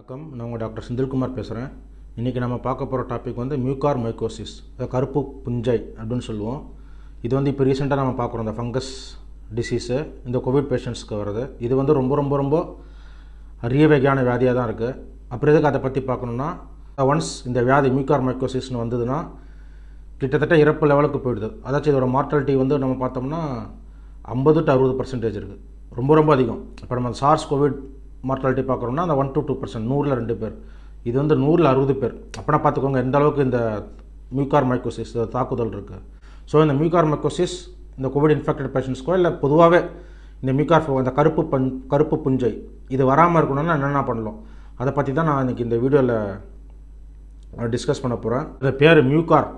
வணக்கம் நான் உங்கள் டாக்டர் செந்தில்குமார் பேசுகிறேன் இன்றைக்கி நம்ம பார்க்க போகிற டாபிக் வந்து மியூகார் மைக்கோசிஸ் கருப்பு புஞ்சை அப்படின்னு சொல்லுவோம் இது வந்து இப்போ ரீசெண்டாக நம்ம பார்க்குறோம் இந்த ஃபங்கஸ் டிசீஸு இந்த கோவிட் பேஷண்ட்ஸ்க்கு வர்றது இது வந்து ரொம்ப ரொம்ப ரொம்ப அரிய வகையான வியாதியாக தான் இருக்குது அப்புறம் எதுக்கு அதை பற்றி பார்க்கணுன்னா ஒன்ஸ் இந்த வியாதி மியூகார் மைக்கோசிஸ்னு வந்ததுன்னா கிட்டத்தட்ட இறப்பு லெவலுக்கு போயிடுது அதாச்சும் இதோட மார்ட்டாலிட்டி வந்து நம்ம பார்த்தோம்னா ஐம்பது டு அறுபது பர்சன்டேஜ் இருக்குது ரொம்ப ரொம்ப அதிகம் இப்போ நம்ம சார்ஸ் கோவிட் மார்ட்டாலிட்டி பார்க்குறோம்னா அந்த ஒன் டு டூ பர்சன்ட் நூறில் ரெண்டு பேர் இது வந்து நூறில் அறுபது பேர் அப்படின்னா பார்த்துக்கோங்க எந்த அளவுக்கு இந்த மியூகார் மைக்கோசிஸ் தாக்குதல் இருக்குது ஸோ இந்த மியூகார் மைக்கோசிஸ் இந்த கோவிட் இன்ஃபெக்டட் பேஷண்ட்ஸ்க்கோ இல்லை பொதுவாகவே இந்த மியூகார் அந்த கருப்பு பஞ் கருப்பு புஞ்சை இது வராமல் இருக்கணும்னா என்னென்ன பண்ணலாம் அதை பற்றி தான் நான் இன்றைக்கி இந்த வீடியோவில் டிஸ்கஸ் பண்ண போகிறேன் இந்த பேர் மியூகார்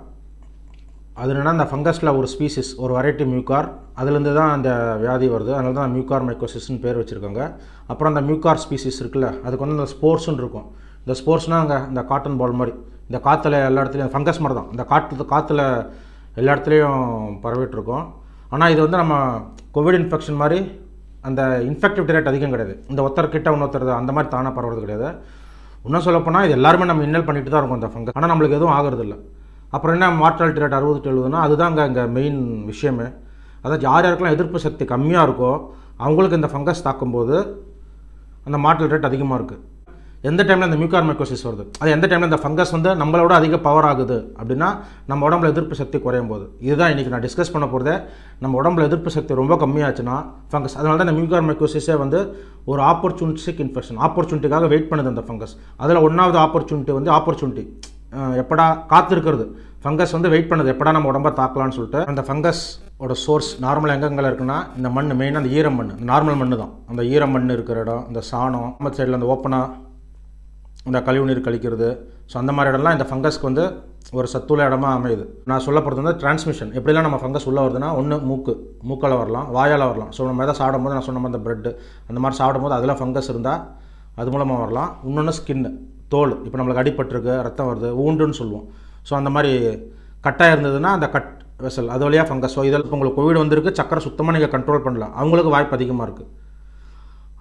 அது என்னென்னா அந்த ஃபங்கஸில் ஒரு ஸ்பீசிஸ் ஒரு வெரைட்டி மியூக்கார் அதுலேருந்து தான் அந்த வியாதி வருது அதனால தான் மியூகார் மைக்கோசிஸ்னு பேர் வச்சுருக்காங்க அப்புறம் அந்த மியூகார் ஸ்பீசிஸ் இருக்குல்ல அதுக்கு வந்து அந்த ஸ்போர்ட்ஸ்னு இருக்கும் இந்த ஸ்போர்ட்ஸ்னால் அங்கே இந்த காட்டன் பால் மாதிரி இந்த காற்றுல எல்லா இடத்துலையும் ஃபங்கஸ் மாதிரி தான் இந்த காற்று காற்றுல எல்லா இடத்துலையும் பரவிட்டுருக்கோம் ஆனால் இது வந்து நம்ம கோவிட் இன்ஃபெக்ஷன் மாதிரி அந்த இன்ஃபெக்டிவ் ரேட் அதிகம் கிடையாது இந்த ஒருத்தர்கிட்ட இன்னொருத்தர் அந்த மாதிரி தானாக பரவுறது கிடையாது இன்னும் சொல்லப்போனால் இது எல்லாருமே நம்ம இன்னல் பண்ணிட்டு தான் இருக்கோம் அந்த ஃபங்கஸ் ஆனால் நம்மளுக்கு எதுவும் ஆகிறது இல்லை அப்புறம் என்ன மார்ட்டாலிட்டி ரேட் அறுபது டு எழுபதுனா அதுதான் அங்கே இங்கே மெயின் விஷயமே அதாவது யார் யாருக்கெல்லாம் எதிர்ப்பு சக்தி கம்மியாக இருக்கோ அவங்களுக்கு இந்த ஃபங்கஸ் தாக்கும்போது அந்த மார்ட்டல் ரேட் அதிகமாக இருக்குது எந்த டைமில் இந்த மியூகார்மைக்கோசிஸ் வருது அது எந்த டைமில் இந்த ஃபங்கஸ் வந்து நம்மளோட அதிக பவர் ஆகுது அப்படின்னா நம்ம உடம்புல எதிர்ப்பு சக்தி குறையும் போது இதுதான் இன்றைக்கி நான் டிஸ்கஸ் பண்ண போகிறதே நம்ம உடம்புல எதிர்ப்பு சக்தி ரொம்ப கம்மியாச்சுன்னா ஃபங்கஸ் அதனால தான் இந்த மியூகார்மைக்கோசிஸே வந்து ஒரு ஆப்பர்ச்சுனிட்டிக் இன்ஃபெக்ஷன் ஆப்பர்ச்சுனிட்டிக்காக வெயிட் பண்ணுது அந்த ஃபங்கஸ் அதில் ஒன்றாவது ஆப்பர்ச்சுனிட்டி வந்து ஆப்பர்ச்சுனிட்டி எப்படா காத்திருக்கிறது ஃபங்கஸ் வந்து வெயிட் பண்ணுது எப்படா நம்ம உடம்ப தாக்கலாம்னு சொல்லிட்டு அந்த ஃபங்கஸோட சோர்ஸ் நார்மலாக எங்கெங்கே இருக்குன்னா இந்த மண் மெயினாக அந்த ஈரம் மண் நார்மல் மண் தான் அந்த ஈரம் மண் இருக்கிற இடம் இந்த சாணம் நம்ம சைடில் அந்த ஓப்பனாக இந்த நீர் கழிக்கிறது ஸோ அந்த மாதிரி இடம்லாம் இந்த ஃபங்கஸ்க்கு வந்து ஒரு சத்துள்ள இடமா அமையுது நான் சொல்லப்படுறது வந்து டிரான்ஸ்மிஷன் எப்படிலாம் நம்ம ஃபங்கஸ் உள்ளே வருதுன்னா ஒன்று மூக்கு மூக்கால் வரலாம் வாயால் வரலாம் ஸோ நம்ம எதாவது சாப்பிடும்போது நான் சொன்ன மாதிரி அந்த ப்ரெட்டு அந்த மாதிரி சாப்பிடும்போது அதெல்லாம் ஃபங்கஸ் இருந்தால் அது மூலமாக வரலாம் இன்னொன்று ஸ்கின்னு தோல் இப்போ நம்மளுக்கு அடிபட்டிருக்கு ரத்தம் வருது ஊண்டுன்னு சொல்லுவோம் ஸோ அந்த மாதிரி கட்டாக இருந்ததுன்னா அந்த கட் வெசல் அது வழியாக ஃபங்கஸ் ஸோ இதில் இப்போ உங்களுக்கு கோவிட் வந்திருக்கு சக்கரை சுத்தமாக நீங்கள் கண்ட்ரோல் பண்ணலாம் அவங்களுக்கு வாய்ப்பு அதிகமாக இருக்குது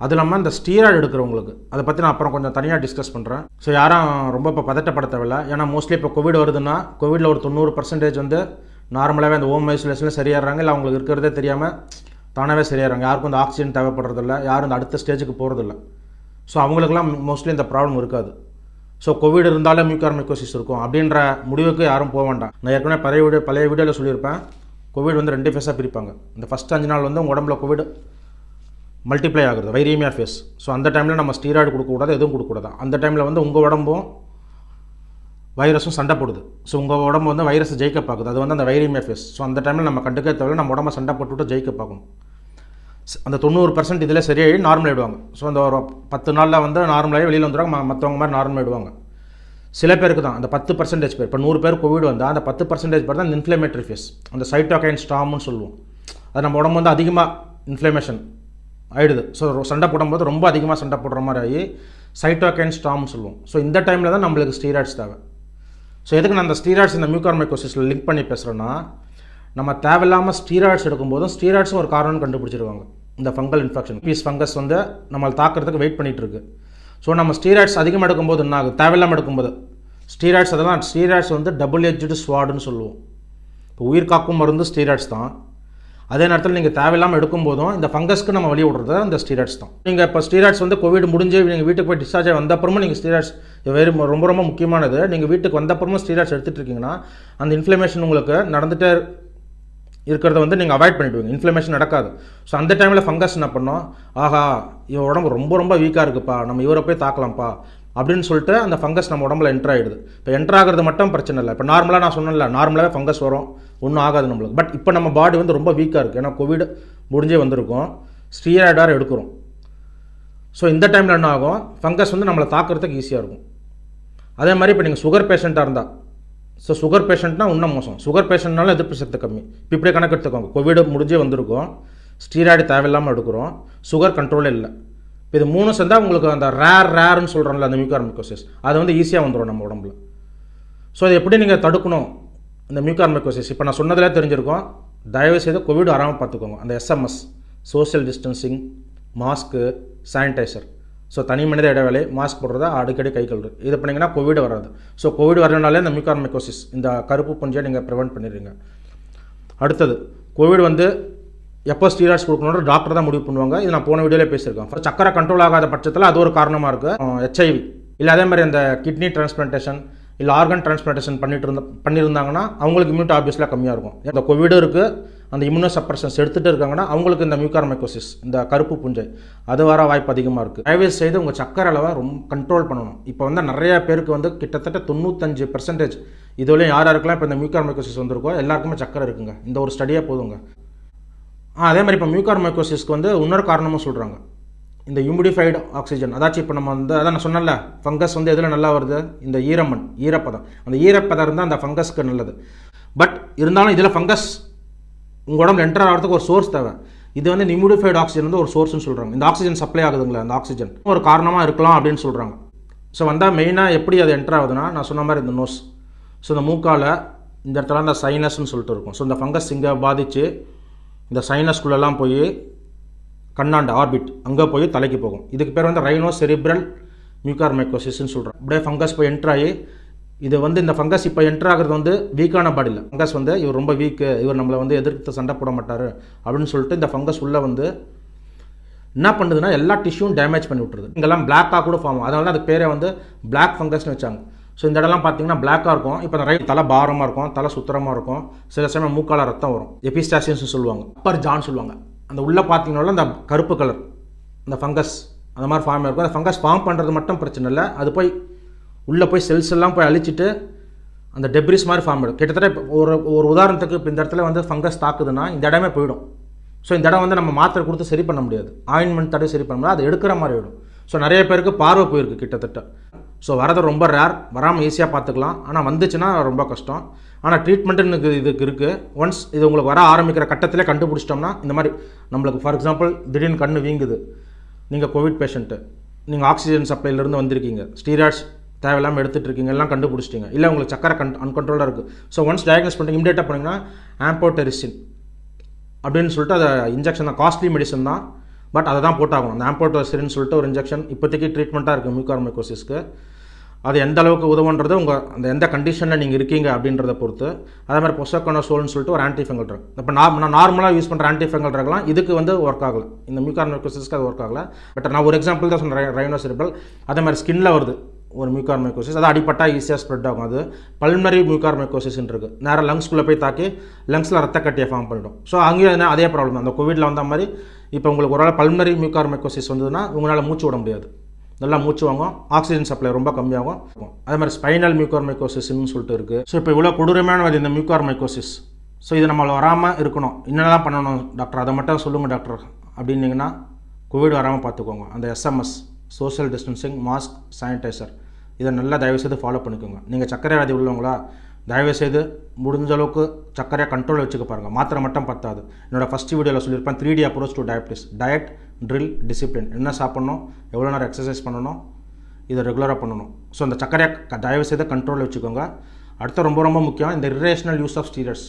அது இல்லாமல் இந்த ஸ்டீராய்டு எடுக்கிறவங்களுக்கு அதை பற்றி நான் அப்புறம் கொஞ்சம் தனியாக டிஸ்கஸ் பண்ணுறேன் ஸோ யாரும் ரொம்ப இப்போ பதட்டப்பட தேவையில்ல ஏன்னா மோஸ்ட்லி இப்போ கோவிட் வருதுன்னா கோவிடில் ஒரு தொண்ணூறு பர்சன்டேஜ் வந்து நார்மலாகவே அந்த ஹோம் ஐசோலேஷனில் சரியாகிறாங்க இல்லை அவங்களுக்கு இருக்கிறதே தெரியாமல் தானாகவே சரியாகிறாங்க யாருக்கும் இந்த ஆக்சிஜன் தேவைப்படுறதில்ல யாரும் இந்த அடுத்த ஸ்டேஜுக்கு போகிறதில்ல ஸோ அவங்களுக்குலாம் மோஸ்ட்லி இந்த ப்ராப்ளம் இருக்காது ஸோ கோவிட் இருந்தாலும் மைக்கோசிஸ் இருக்கும் அப்படின்ற முடிவுக்கு யாரும் போக வேண்டாம் நான் ஏற்கனவே பழைய வீடியோ பழைய வீடியோவில் சொல்லியிருப்பேன் கோவிட் வந்து ரெண்டு ஃபேஸாக பிரிப்பாங்க இந்த ஃபஸ்ட் அஞ்சு நாள் வந்து உங்கள் உடம்புல கோவிட் மல்டிப்ளை ஆகுறது வைரியமியா ஃபேஸ் ஸோ அந்த டைமில் நம்ம ஸ்டீராய்டு கொடுக்கக்கூடாது எதுவும் கொடுக்கக்கூடாது அந்த டைமில் வந்து உங்கள் உடம்பும் வைரஸும் சண்டை போடுது ஸோ உங்கள் உடம்பு வந்து வைரஸ் ஜெயிக்க பார்க்குது அது வந்து அந்த வைரியமியா ஃபேஸ் ஸோ அந்த டைமில் நம்ம கண்டுக்க தேவையில்லை நம்ம உடம்பை சண்டை போட்டுவிட்டு ஜெயிக்க பார்க்கணும் அந்த தொண்ணூறு பர்சன்ட் இதில் சரியாகி நார்மல் ஆகிடுவாங்க ஸோ அந்த ஒரு பத்து நாளில் வந்து நார்மலாகி வெளியில் வந்துடுவாங்க மற்றவங்க மாதிரி நார்மல் ஆகிடுவாங்க சில பேருக்கு தான் அந்த பத்து பர்சன்டேஜ் பேர் இப்போ நூறு பேர் கோவிட் வந்தால் அந்த பத்து பர்சன்டேஜ் பேர் தான் இந்த இன்ஃப்ளமேட்டரி ஃபேஸ் அந்த சைட்டோகைன் ஸ்டாம்னு சொல்லுவோம் அது நம்ம உடம்பு வந்து அதிகமாக இன்ஃப்ளமேஷன் ஆகிடுது ஸோ சண்டை போடும்போது ரொம்ப அதிகமாக சண்டை போடுற மாதிரி ஆகி சைட்டோகைன் ஸ்டாம்னு சொல்லுவோம் ஸோ இந்த டைமில் தான் நம்மளுக்கு ஸ்டீராய்ட்ஸ் தேவை ஸோ எதுக்கு நான் அந்த ஸ்டீராய்ட்ஸ் இந்த மியூக்கார்மைக்கோசிஸில் லிங்க் பண்ணி பேசுகிறேன்னா நம்ம தேவையில்லாமல் ஸ்டீராய்ட்ஸ் எடுக்கும்போதும் ஸ்டீராய்ட்ஸும் ஒரு காரணம்னு கண்டுபிடிச்சிருவாங்க இந்த ஃபங்கல் இன்ஃபெக்ஷன் பீஸ் ஃபங்கஸ் வந்து நம்மளை தாக்கிறதுக்கு வெயிட் பண்ணிகிட்டு ஸோ நம்ம ஸ்டீராய்ட்ஸ் அதிகமாக எடுக்கும்போது என்ன ஆகுது தேவையில்லாமல் எடுக்கும்போது ஸ்டீராய்ட்ஸ் அதெல்லாம் ஸ்டீராய்ட்ஸ் வந்து டபுள் எட்ஜு ஸ்வாடுன்னு சொல்லுவோம் இப்போ உயிர் காக்கும் மருந்து ஸ்டீராய்ட்ஸ் தான் அதே நேரத்தில் நீங்கள் தேவையில்லாமல் எடுக்கும்போதும் இந்த ஃபங்கஸ்க்கு நம்ம வழி விடுறது அந்த ஸ்டீராய்ட்ஸ் தான் நீங்கள் இப்போ ஸ்டீராய்ட்ஸ் வந்து கோவிட் முடிஞ்சு நீங்கள் வீட்டுக்கு போய் டிஸ்சார்ஜ் ஆகி வந்தப்புறமும் நீங்கள் ஸ்டீராய்ட்ஸ் வெரி ரொம்ப ரொம்ப முக்கியமானது நீங்கள் வீட்டுக்கு வந்தப்புறமும் ஸ்டீராய்ட்ஸ் எடுத்துகிட்டு இருக்கீங்கன்னா அந்த இன்ஃப்ளமேஷன் உங்களுக்கு நடந்துகிட்டே இருக்கிறத வந்து நீங்கள் அவாய்ட் பண்ணிவிடுவீங்க இன்ஃப்ளமேஷன் நடக்காது ஸோ அந்த டைமில் ஃபங்கஸ் என்ன பண்ணோம் ஆஹா இவன் உடம்பு ரொம்ப ரொம்ப வீக்காக இருக்குப்பா நம்ம இவரை போய் தாக்கலாம்ப்பா அப்படின்னு சொல்லிட்டு அந்த ஃபங்கஸ் நம்ம உடம்புல என்ட்ரு ஆகிடுது இப்போ என்ட்ரு ஆகிறது மட்டும் பிரச்சனை இல்லை இப்போ நார்மலாக நான் சொன்னல நார்மலாகவே ஃபங்கஸ் வரும் ஒன்றும் ஆகாது நம்மளுக்கு பட் இப்போ நம்ம பாடி வந்து ரொம்ப வீக்காக இருக்குது ஏன்னா கோவிட் முடிஞ்சே வந்திருக்கும் ஸ்டீராய்டார் எடுக்கிறோம் ஸோ இந்த டைமில் என்ன ஆகும் ஃபங்கஸ் வந்து நம்மளை தாக்குறதுக்கு ஈஸியாக இருக்கும் அதே மாதிரி இப்போ நீங்கள் சுகர் பேஷண்ட்டாக இருந்தால் ஸோ சுகர் பேஷண்ட்னால் இன்னும் மோசம் சுகர் பேஷண்ட்னால எதிர்ப்பு சக்தி கம்மி இப்போ இப்படியே கணக்கு எடுத்துக்கோங்க கோவிடு முடிஞ்சே வந்திருக்கும் ஸ்டீராய்டு தேவையில்லாமல் எடுக்கிறோம் சுகர் கண்ட்ரோல் இல்லை இப்போ இது மூணு சேர்ந்தால் உங்களுக்கு அந்த ரேர் ரேர்னு சொல்கிறோம்ல அந்த மைக்கோசிஸ் அது வந்து ஈஸியாக வந்துடும் நம்ம உடம்புல ஸோ அதை எப்படி நீங்கள் தடுக்கணும் இந்த மைக்கோசிஸ் இப்போ நான் சொன்னதிலே தெரிஞ்சிருக்கோம் தயவுசெய்து கோவிட் வராமல் பார்த்துக்கோங்க அந்த SMS social distancing mask sanitizer so தனி மனித இடைவேளை மாஸ்க் போடுறதா அடிக்கடி கை கழுவுறது இது பண்ணிங்கன்னா கோவிட் வராது ஸோ கோவிட் வரனாலே இந்த மியூகார்மைக்கோசிஸ் இந்த கருப்பு புஞ்சை நீங்கள் ப்ரிவெண்ட் பண்ணிடுறீங்க அடுத்தது கோவிட் வந்து எப்போ ஸ்டீராய்ட்ஸ் கொடுக்கணுன்ற டாக்டர் தான் முடிவு பண்ணுவாங்க இது நான் போன வீடியோவில் பேசியிருக்கேன் ஃபர்ஸ்ட் சக்கரை கண்ட்ரோல் ஆகாத பட்சத்தில் அது ஒரு காரணமாக இருக்குது ஹெச்ஐவி இல்லை அதே மாதிரி அந்த கிட்னி டிரான்ஸ்பிளான்டேஷன் இல்லை ஆர்கன் டிரான்ஸ்பிளான்டேஷன் பண்ணிட்டு இருந்த பண்ணியிருந்தாங்கன்னா அவங்களுக்கு இம்யூனிட்டி ஆப்வியஸ்லாம் கம்மியாக இருக்கும் இந்த கோவிடும் இருக்குது அந்த இம்யூனோ சப்ரஷன்ஸ் எடுத்துகிட்டு இருக்காங்கன்னா அவங்களுக்கு இந்த மைக்கோசிஸ் இந்த கருப்பு புஞ்சை அது வர வாய்ப்பு அதிகமாக இருக்குது தயவு செய்து உங்கள் சக்கரை அளவை ரொம்ப கண்ட்ரோல் பண்ணணும் இப்போ வந்து நிறையா பேருக்கு வந்து கிட்டத்தட்ட தொண்ணூத்தஞ்சு பெர்சன்டேஜ் இதுவரையும் யார் யாருக்கெல்லாம் இப்போ இந்த மைக்கோசிஸ் வந்திருக்கோ எல்லாருக்குமே சக்கரை இருக்குங்க இந்த ஒரு ஸ்டடியாக போதுங்க ஆ அதே மாதிரி இப்போ மைக்கோசிஸ்க்கு வந்து இன்னொரு காரணமும் சொல்கிறாங்க இந்த ஹியூமிடிஃபைடு ஆக்சிஜன் அதாச்சும் இப்போ நம்ம வந்து அதான் நான் சொன்னல ஃபங்கஸ் வந்து எதில் நல்லா வருது இந்த ஈரமன் ஈரப்பதம் அந்த ஈரப்பதம் இருந்தால் அந்த ஃபங்கஸ்க்கு நல்லது பட் இருந்தாலும் இதில் ஃபங்கஸ் உங்கள் உடம்புல என்டர் ஆகிறதுக்கு ஒரு சோர்ஸ் தேவை இது வந்து நிமிடிஃபைடு ஆக்சிஜன் வந்து ஒரு சோர்ஸ்னு சொல்கிறாங்க இந்த ஆக்சிஜன் சப்ளை ஆகுதுங்களா அந்த ஆக்சிஜன் ஒரு காரணமாக இருக்கலாம் அப்படின்னு சொல்கிறாங்க ஸோ வந்தால் மெயினாக எப்படி அது என்டர் ஆகுதுன்னா நான் சொன்ன மாதிரி இந்த நோஸ் ஸோ இந்த மூக்கால் இந்த இடத்துல அந்த சைனஸ்ன்னு சொல்லிட்டு இருக்கும் ஸோ இந்த ஃபங்கஸ் இங்கே பாதித்து இந்த சைனஸ்குள்ளெல்லாம் போய் கண்ணாண்ட ஆர்பிட் அங்கே போய் தலைக்கு போகும் இதுக்கு பேர் வந்து ரைனோ செரிப்ரல் மியூக்கார் மைக்ரோசிஸ்ன்னு சொல்கிறோம் அப்படியே ஃபங்கஸ் போய் என்ட்ராகி இது வந்து இந்த ஃபங்கஸ் இப்போ ஆகிறது வந்து வீக்கான பாடியில் ஃபங்கஸ் வந்து இவர் ரொம்ப வீக்கு இவர் நம்மளை வந்து எதிர்த்து சண்டை போட மாட்டார் அப்படின்னு சொல்லிட்டு இந்த ஃபங்கஸ் உள்ளே வந்து என்ன பண்ணுதுன்னா எல்லா டிஷ்யூவும் டேமேஜ் பண்ணி விட்டுருது இங்கெல்லாம் பிளாக்காக கூட ஃபார்ம் ஆகும் அதனால அது பேரை வந்து பிளாக் ஃபங்கஸ்னு வச்சாங்க ஸோ இந்த இடம்லாம் பார்த்தீங்கன்னா பிளாக்காக இருக்கும் இப்போ ரைட் தலை பாரமாக இருக்கும் தலை சுத்தரமாக இருக்கும் சில சமயம் மூக்கால ரத்தம் வரும் எபிஸ்டாசியன்ஸ் சொல்லுவாங்க அப்பர் ஜான் சொல்லுவாங்க அந்த உள்ளே பார்த்தீங்கன்னா அந்த கருப்பு கலர் அந்த ஃபங்கஸ் அந்த மாதிரி ஃபார்ம் இருக்கும் அந்த ஃபங்கஸ் ஃபார்ம் பண்ணுறது மட்டும் பிரச்சனை இல்லை அது போய் உள்ளே போய் செல்ஸ் எல்லாம் போய் அழிச்சிட்டு அந்த டெப்ரிஸ் மாதிரி ஃபார்ம் ஆகிடும் கிட்டத்தட்ட ஒரு ஒரு உதாரணத்துக்கு இப்போ இந்த இடத்துல வந்து ஃபங்கஸ் தாக்குதுன்னா இந்த இடமே போயிடும் ஸோ இந்த இடம் வந்து நம்ம மாத்திரை கொடுத்து சரி பண்ண முடியாது ஆயின்மெண்ட் தடவை சரி பண்ண முடியாது அது எடுக்கிற மாதிரி ஆகிடும் ஸோ நிறைய பேருக்கு பார்வை போயிருக்கு கிட்டத்தட்ட ஸோ வரது ரொம்ப ரேர் வராமல் ஈஸியாக பார்த்துக்கலாம் ஆனால் வந்துச்சுன்னா ரொம்ப கஷ்டம் ஆனால் ட்ரீட்மெண்ட்டுன்னு எனக்கு இதுக்கு இருக்குது ஒன்ஸ் இது உங்களுக்கு வர ஆரம்பிக்கிற கட்டத்திலே கண்டுபிடிச்சிட்டோம்னா இந்த மாதிரி நம்மளுக்கு ஃபார் எக்ஸாம்பிள் திடீர்னு கண்ணு வீங்குது நீங்கள் கோவிட் பேஷண்ட்டு நீங்கள் ஆக்சிஜன் சப்ளைலேருந்து வந்திருக்கீங்க ஸ்டீராய்ட்ஸ் தேவையில்லாமல் எடுத்துகிட்டு இருக்கீங்க எல்லாம் கண்டுபிடிச்சிட்டிங்க இல்லை உங்களுக்கு சக்கரை கண் அன்கண்ட்ரோலாக இருக்குது ஸோ ஒன்ஸ் டயக்னோஸ் பண்ணி இமிடியேட்டாக பண்ணிங்கன்னா ஆம்போட்டரிசின் அப்படின்னு சொல்லிட்டு அதை இன்ஜெக்ஷன் தான் காஸ்ட்லி மெடிசன் தான் பட் அதை தான் போட்டாகணும் அந்த ஆம்போட்டரிசின்னு சொல்லிட்டு ஒரு இன்ஜெக்ஷன் இப்போதைக்கு ட்ரீட்மெண்ட்டாக இருக்குது மியூகார்மைக்கோசிஸ்க்கு அது எந்த அளவுக்கு உதவுன்றது உங்கள் அந்த எந்த கண்டிஷனில் நீங்கள் இருக்கீங்க அப்படின்றத பொறுத்து அதே மாதிரி சோல்னு சொல்லிட்டு ஒரு ஆன்டிஃபெங்கல் ட்ரக் இப்போ நார் நான் நார்மலாக யூஸ் பண்ணுற ஆன்டிஃபங்கல் ட்ரக்லாம் இதுக்கு வந்து ஒர்க் ஆகல இந்த மியூகார்மைக்கோசிஸ்க்கு அது ஒர்க் ஆகலை பட் நான் ஒரு எக்ஸாம்பிள் தான் சொன்னேன் ரைனோசிரிபல் அதே மாதிரி ஸ்கின்னில் வருது ஒரு மியூகார்மைக்கோசிஸ் மைக்கோசிஸ் அது அடிப்பட்டால் ஈஸியாக ஸ்ப்ரெட் ஆகும் அது பல்மரி மியூகார் மைக்கோசிஸ்ன்னு இருக்குது நேராக லங்ஸ்குள்ளே போய் தாக்கி லங்ஸில் ரத்த கட்டியை ஃபார்ம் பண்ணிடும் ஸோ அங்கேயும் என்ன அதே ப்ராப்ளம் அந்த கோவிடில் வந்த மாதிரி இப்போ உங்களுக்கு ஒரு பல்மரி மியூகார் மைக்கோசிஸ் வந்ததுன்னா உங்களால் மூச்சு விட முடியாது நல்லா மூச்சு வாங்கும் ஆக்சிஜன் சப்ளை ரொம்ப கம்மியாகும் அதே மாதிரி ஸ்பைனல் மியூகார்மைக்கோசிஸ்ன்னு சொல்லிட்டு இருக்குது ஸோ இப்போ இவ்வளோ கொடூரமான இந்த மியூகார்மைக்கோசிஸ் மைக்கோசிஸ் ஸோ இது நம்மளை வராமல் இருக்கணும் என்னெல்லாம் பண்ணணும் டாக்டர் அதை மட்டும் சொல்லுங்கள் டாக்டர் அப்படின்னீங்கன்னா கோவிட் வராமல் பார்த்துக்கோங்க அந்த SMS social distancing mask sanitizer இதை நல்லா தயவுசெய்து ஃபாலோ பண்ணிக்கோங்க நீங்கள் சர்க்கரை வியாதி உள்ளவங்களா தயவுசெய்து முடிஞ்ச அளவுக்கு சர்க்கரையை கண்ட்ரோல் வச்சுக்க பாருங்கள் மாத்திரை மட்டும் பத்தாது என்னோடய ஃபஸ்ட் வீடியோவில் சொல்லியிருப்பேன் three D approach to diabetes diet drill discipline என்ன சாப்பிட்ணும் எவ்வளோ நேரம் எக்ஸசைஸ் பண்ணணும் இதை ரெகுலராக பண்ணணும் ஸோ இந்த சர்க்கரையை தயவுசெய்து கண்ட்ரோலில் வச்சுக்கோங்க அடுத்த ரொம்ப ரொம்ப முக்கியம் இந்த இரேஷனல் யூஸ் ஆஃப் ஸ்டீராய்ட்ஸ்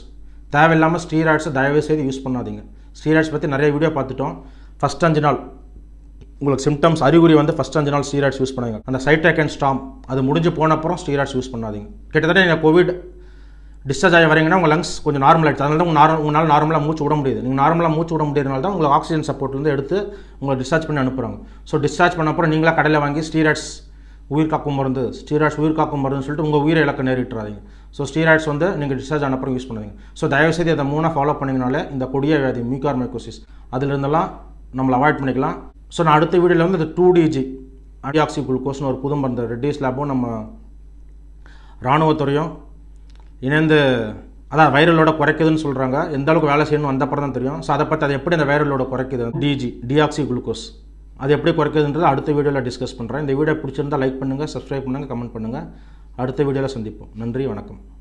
தேவையில்லாமல் ஸ்டீராய்ட்ஸை தயவுசெய்து யூஸ் பண்ணாதீங்க ஸ்டீராய்ட்ஸ் பற்றி நிறைய வீடியோ பார்த்துட்டோம் ஃபஸ்ட் அஞ்சு நாள் உங்களுக்கு சிம்டம்ஸ் அறிகுறி வந்து ஃபஸ்ட் அஞ்சு நாள் ஸ்டீராய்ட்ஸ் யூஸ் பண்ணுங்க அந்த சைட்டாக் அண்ட் ஸ்டாம் அது முடிஞ்சு போன அப்புறம் ஸ்டீராய்ட்ஸ் யூஸ் பண்ணாதீங்க கிட்டத்தட்ட நீங்கள் கோவிட் டிஸ்சார்ஜ் ஆகி வரீங்கன்னா உங்கள் லங்ஸ் கொஞ்சம் நார்மல் ஆகிடுச்சு அதனால தான் உங்கள் உங்களால் நார்மலாக மூச்சு விட முடியுது நீங்கள் நார்மலாக மூச்சு விட முடியறதுனால தான் உங்களுக்கு ஆக்சிஜன் சப்போர்ட்லேருந்து எடுத்து உங்களை டிஸ்சார்ஜ் பண்ணி அனுப்புகிறாங்க ஸோ டிஸ்சார்ஜ் பண்ண அப்புறம் நீங்களாக கடையில் வாங்கி ஸ்டீராய்ட்ஸ் உயிர் காக்கும் மருந்து ஸ்டீராய்ட்ஸ் உயிர் காக்கும் மருந்துன்னு சொல்லிட்டு உங்கள் உயிரை இலக்க நேரிட்டுறாதீங்க ஸோ ஸ்டீராய்ட்ஸ் வந்து நீங்கள் டிஸ்சார்ஜ் ஆன அப்புறம் யூஸ் பண்ணுவீங்க ஸோ தயவுசெய்து அதை மூணாக ஃபாலோ பண்ணிங்கனால இந்த கொடிய வியாதி மியூகார் மைக்கோசிஸ் அதிலிருந்தெல்லாம் நம்மளை அவாய்ட் பண்ணிக்கலாம் ஸோ நான் அடுத்த வீடியோவில் வந்து இந்த டூ டிஜி அடியாக்சி குளுக்கோஸ்னு ஒரு புது மருந்து ரெட்டிஸ் லேபும் நம்ம இராணுவத்துறையும் இணைந்து அதான் வைரலோட குறைக்குதுன்னு சொல்கிறாங்க எந்த அளவுக்கு வேலை செய்யணும் அந்த அப்புறம் தான் தெரியும் ஸோ அதை பற்றி அது எப்படி அந்த வைரலோட குறைக்குது டிஜி டிஆக்சி குளுக்கோஸ் அது எப்படி குறைக்குதுன்றது அடுத்த வீடியோவில் டிஸ்கஸ் பண்ணுறேன் இந்த வீடியோ பிடிச்சிருந்தால் லைக் பண்ணுங்கள் சப்ஸ்கிரைப் பண்ணுங்கள் கமெண்ட் பண்ணுங்கள் அடுத்த வீடியோவில் சந்திப்போம் நன்றி வணக்கம்